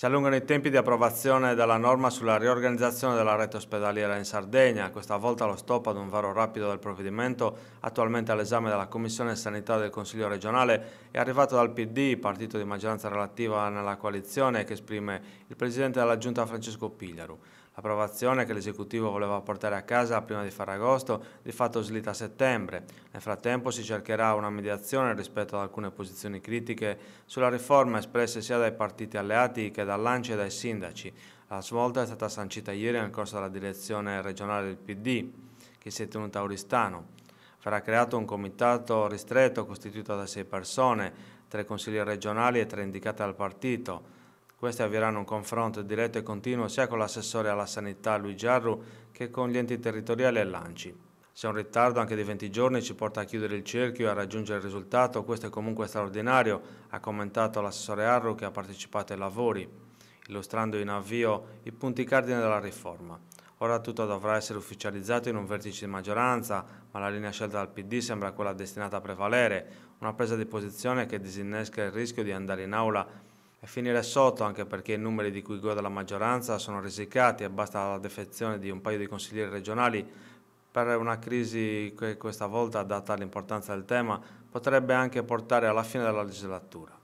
Si allungano i tempi di approvazione della norma sulla riorganizzazione della rete ospedaliera in Sardegna, questa volta lo stop ad un varo rapido del provvedimento attualmente all'esame della Commissione Sanità del Consiglio regionale è arrivato dal PD, partito di maggioranza relativa nella coalizione che esprime il Presidente della Giunta Francesco Pigliaru. L'approvazione che l'esecutivo voleva portare a casa prima di fare agosto, di fatto slita a settembre. Nel frattempo si cercherà una mediazione rispetto ad alcune posizioni critiche sulla riforma espresse sia dai partiti alleati che dall'ANCI e dai sindaci. La svolta è stata sancita ieri nel corso della direzione regionale del PD, che si è tenuta a Oristano. Verrà creato un comitato ristretto costituito da sei persone, tre consigli regionali e tre indicate dal partito. Questi avvieranno un confronto diretto e continuo sia con l'assessore alla sanità Luigi Arru che con gli enti territoriali e l'ANCI. Se un ritardo anche di 20 giorni ci porta a chiudere il cerchio e a raggiungere il risultato, questo è comunque straordinario, ha commentato l'assessore Arru che ha partecipato ai lavori, illustrando in avvio i punti cardine della riforma. Ora tutto dovrà essere ufficializzato in un vertice di maggioranza, ma la linea scelta dal PD sembra quella destinata a prevalere, una presa di posizione che disinnesca il rischio di andare in aula e finire sotto anche perché i numeri di cui gode la maggioranza sono risicati e basta la defezione di un paio di consiglieri regionali per una crisi che questa volta, data l'importanza del tema, potrebbe anche portare alla fine della legislatura.